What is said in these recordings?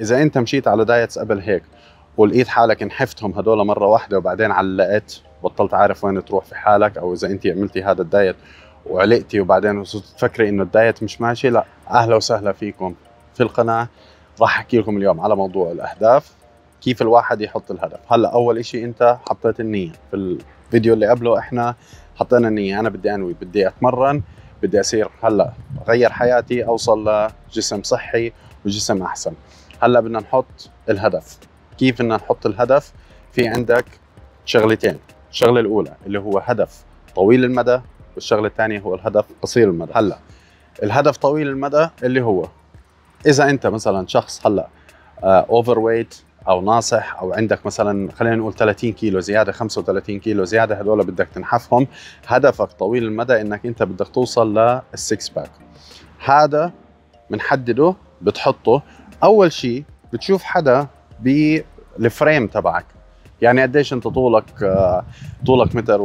اذا انت مشيت على دايتس قبل هيك ولقيت حالك نحفتهم هدول مره واحده وبعدين علقت بطلت عارف وين تروح في حالك او اذا انت عملتي هذا الدايت وعلقتي وبعدين تفكري انه الدايت مش ماشي لا اهلا وسهلا فيكم في القناه راح احكي لكم اليوم على موضوع الاهداف كيف الواحد يحط الهدف هلا اول شيء انت حطيت النيه في الفيديو اللي قبله احنا حطينا النيه انا بدي انوي بدي اتمرن بدي اصير هلا غير حياتي اوصل لجسم صحي وجسم احسن هلا بدنا نحط الهدف كيف بدنا نحط الهدف في عندك شغلتين الشغله الاولى اللي هو هدف طويل المدى والشغله الثانيه هو الهدف قصير المدى هلا الهدف طويل المدى اللي هو اذا انت مثلا شخص هلا اوفر آه، ويت او ناصح او عندك مثلا خلينا نقول 30 كيلو زياده 35 كيلو زياده هذول بدك تنحفهم هدفك طويل المدى انك انت بدك توصل للسكس باك هذا بنحدده بتحطه اول شيء بتشوف حدا بالفريم تبعك يعني قديش انت طولك آه، طولك متر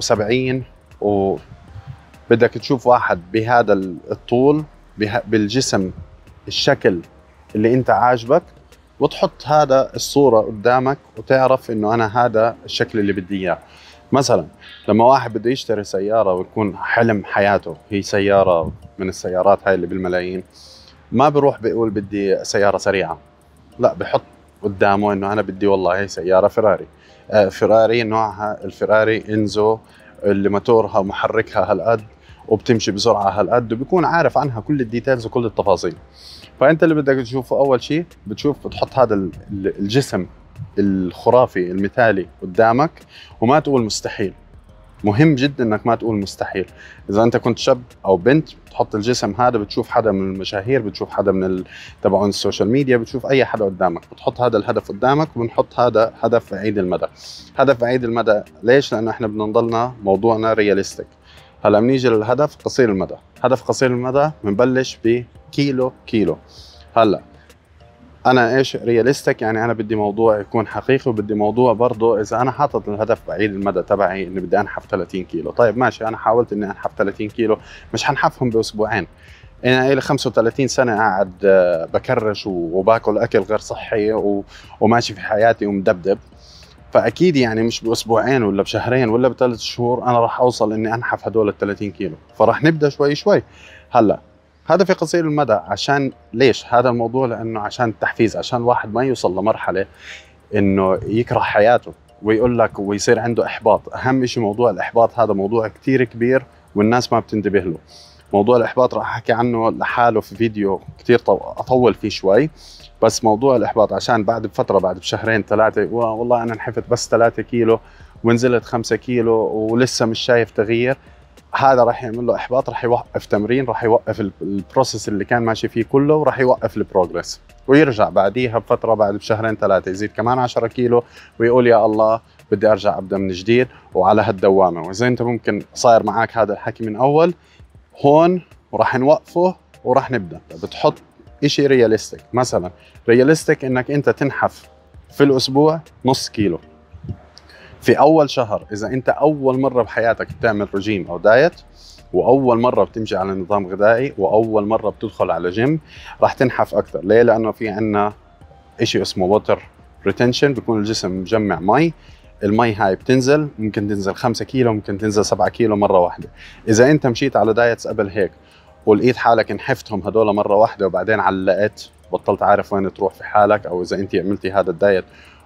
و70 و بدك تشوف واحد بهذا الطول بالجسم الشكل اللي انت عاجبك وتحط هذا الصورة قدامك وتعرف انه انا هذا الشكل اللي بدي اياه مثلا لما واحد بده يشتري سيارة ويكون حلم حياته هي سيارة من السيارات هاي اللي بالملايين ما بروح بيقول بدي سياره سريعه لا بحط قدامه انه انا بدي والله هي سياره فيراري آه فيراري نوعها الفيراري انزو اللي موتورها محركها هالقد وبتمشي بسرعه هالقد وبيكون عارف عنها كل الديتيلز وكل التفاصيل فانت اللي بدك تشوفه اول شيء بتشوف بتحط هذا الجسم الخرافي المثالي قدامك وما تقول مستحيل مهم جدا انك ما تقول مستحيل اذا انت كنت شاب او بنت بتحط الجسم هذا بتشوف حدا من المشاهير بتشوف حدا من تبعون السوشيال ميديا بتشوف اي حدا قدامك بتحط هذا الهدف قدامك وبنحط هذا هدف بعيد المدى هدف بعيد المدى ليش لانه احنا بدنا نضلنا موضوعنا رياليستيك هلا بنيجي للهدف قصير المدى هدف قصير المدى بنبلش بكيلو كيلو هلا انا ايش رياليستيك يعني انا بدي موضوع يكون حقيقي وبدي موضوع برضه اذا انا حاطط الهدف بعيد المدى تبعي اني بدي انحف 30 كيلو طيب ماشي انا حاولت اني انحف 30 كيلو مش حنحفهم باسبوعين انا لي 35 سنه قاعد آه، بكرش وباكل اكل غير صحي وماشي في حياتي ومدبدب فاكيد يعني مش باسبوعين ولا بشهرين ولا بثلاث شهور انا راح اوصل اني انحف هدول ال 30 كيلو فراح نبدا شوي شوي هلا هذا في قصير المدى عشان ليش هذا الموضوع لانه عشان التحفيز عشان الواحد ما يوصل لمرحله انه يكره حياته ويقول لك ويصير عنده احباط اهم شيء موضوع الاحباط هذا موضوع كثير كبير والناس ما بتنتبه له موضوع الاحباط راح احكي عنه لحاله في فيديو كثير اطول فيه شوي بس موضوع الاحباط عشان بعد بفتره بعد بشهرين ثلاثه والله انا نحفت بس 3 كيلو ونزلت 5 كيلو ولسه مش شايف تغيير هذا راح يعمل له احباط راح يوقف تمرين راح يوقف البروسيس اللي كان ماشي فيه كله وراح يوقف البروجرس ويرجع بعديها بفتره بعد بشهرين ثلاثه يزيد كمان 10 كيلو ويقول يا الله بدي ارجع ابدا من جديد وعلى هالدوامه واذا انت ممكن صاير معك هذا الحكي من اول هون وراح نوقفه وراح نبدا بتحط شيء رياليستيك مثلا رياليستيك انك انت تنحف في الاسبوع نص كيلو في اول شهر اذا انت اول مره بحياتك بتعمل رجيم او دايت واول مره بتمشي على نظام غذائي واول مره بتدخل على جيم راح تنحف اكثر ليه لانه في عندنا شيء اسمه ووتر ريتنشن بيكون الجسم مجمع مي المي هاي بتنزل ممكن تنزل 5 كيلو ممكن تنزل 7 كيلو مره واحده اذا انت مشيت على دايتس قبل هيك ولقيت حالك نحفتهم هدول مره واحده وبعدين علقت بطلت عارف وين تروح في حالك او اذا انت عملتي هذا الدايت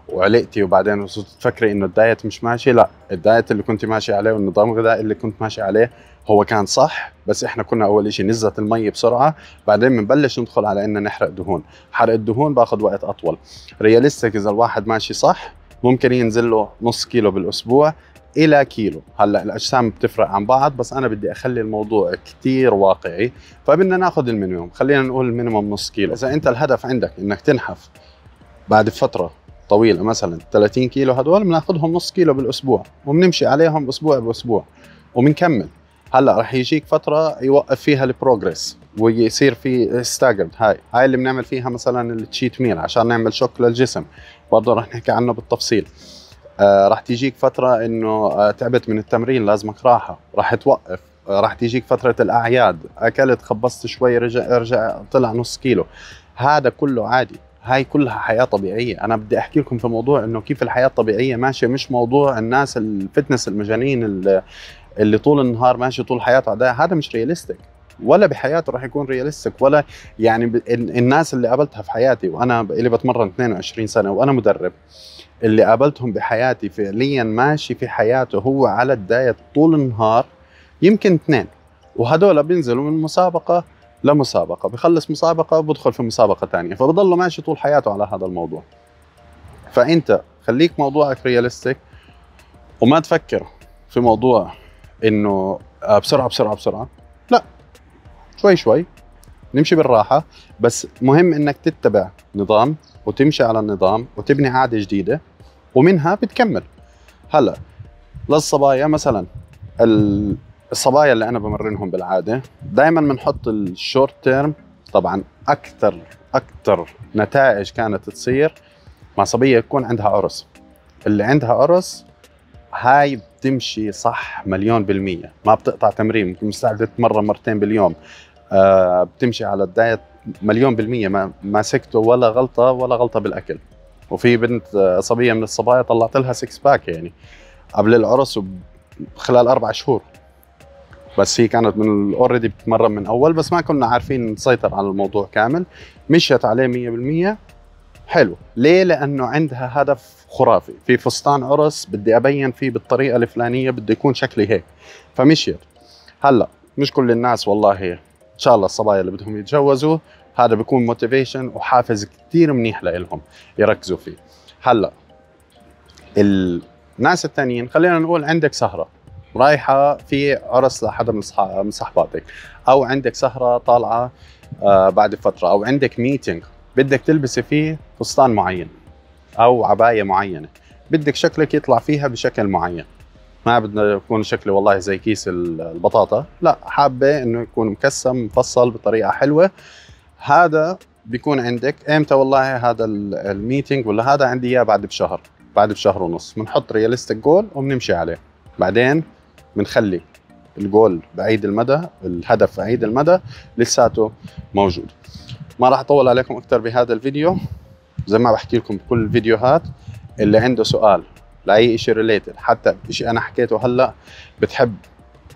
وعلقتي وبعدين صرت تفكري انه الدايت مش ماشي لا الدايت اللي كنت ماشي عليه والنظام الغذائي اللي كنت ماشي عليه هو كان صح بس احنا كنا اول شيء نزلت المي بسرعه بعدين بنبلش ندخل على ان نحرق دهون حرق الدهون باخذ وقت اطول رياليستيك اذا الواحد ماشي صح ممكن ينزل له نص كيلو بالاسبوع الى كيلو هلا الاجسام بتفرق عن بعض بس انا بدي اخلي الموضوع كثير واقعي فبدنا ناخذ المينيموم خلينا نقول المينيموم نص كيلو اذا انت الهدف عندك انك تنحف بعد فتره طويله مثلا 30 كيلو هدول بناخذهم نص كيلو بالاسبوع وبنمشي عليهم اسبوع باسبوع وبنكمل هلا رح يجيك فتره يوقف فيها البروجريس ويصير في ستاجرد هاي هاي اللي بنعمل فيها مثلا التشيت ميل عشان نعمل شوك للجسم برضه رح نحكي عنه بالتفصيل آه رح تيجيك فتره انه آه تعبت من التمرين لازمك راحه رح توقف راح آه، رح تيجيك فتره الاعياد اكلت خبصت شوي رجع رجع طلع نص كيلو هذا كله عادي هاي كلها حياه طبيعيه انا بدي احكي لكم في موضوع انه كيف الحياه الطبيعيه ماشيه مش موضوع الناس الفتنس المجانين اللي طول النهار ماشي طول حياته عداية هذا مش رياليستيك ولا بحياته راح يكون رياليستيك ولا يعني الناس اللي قابلتها في حياتي وانا اللي بتمرن 22 سنه وانا مدرب اللي قابلتهم بحياتي فعليا ماشي في حياته هو على الدايت طول النهار يمكن اثنين وهدول بينزلوا من مسابقة لمسابقه بخلص مسابقه بدخل في مسابقه ثانيه فبضله ماشي طول حياته على هذا الموضوع فانت خليك موضوعك رياليستيك وما تفكر في موضوع انه آه، بسرعه بسرعه بسرعه لا شوي شوي نمشي بالراحه بس مهم انك تتبع نظام وتمشي على النظام وتبني عاده جديده ومنها بتكمل هلا للصبايا مثلا الصبايا اللي انا بمرنهم بالعاده دائما بنحط الشورت تيرم طبعا اكثر اكثر نتائج كانت تصير مع صبيه يكون عندها عرس اللي عندها عرس هاي بتمشي صح مليون بالمية ما بتقطع تمرين مستعدة تتمرن مرتين باليوم آه بتمشي على الدايت مليون بالمية ما ماسكته ولا غلطة ولا غلطة بالأكل وفي بنت آه، صبية من الصبايا طلعت لها سكس باك يعني قبل العرس خلال أربع شهور بس هي كانت من اوريدي بتتمرن من اول بس ما كنا عارفين نسيطر على الموضوع كامل مشيت عليه 100% حلو ليه لانه عندها هدف خرافي في فستان عرس بدي ابين فيه بالطريقه الفلانيه بده يكون شكلي هيك فمشيت هلا مش كل الناس والله ان شاء الله الصبايا اللي بدهم يتجوزوا هذا بيكون موتيفيشن وحافز كثير منيح لإلهم يركزوا فيه هلا الناس الثانيين خلينا نقول عندك سهره رايحه في عرس لحدا من صحباتك او عندك سهره طالعه آه، بعد فتره او عندك ميتنج بدك تلبسي فيه فستان معين او عبايه معينه بدك شكلك يطلع فيها بشكل معين ما بدنا يكون شكلي والله زي كيس البطاطا لا حابه انه يكون مكسم مفصل بطريقه حلوه هذا بيكون عندك امتى والله هذا الميتنج ولا هذا عندي اياه بعد بشهر بعد بشهر ونص بنحط رياليستيك جول وبنمشي عليه بعدين بنخلي الجول بعيد المدى الهدف بعيد المدى لساته موجود ما راح اطول عليكم اكثر بهذا الفيديو زي ما بحكي لكم بكل الفيديوهات اللي عنده سؤال لاي شيء ريليتد حتى شيء انا حكيته هلا بتحب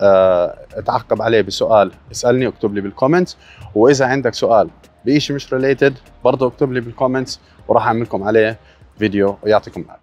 آه، اتعقب عليه بسؤال اسالني اكتب لي بالكومنتس واذا عندك سؤال بشيء مش ريليتد برضه اكتب لي بالكومنتس وراح اعمل لكم عليه فيديو ويعطيكم العافيه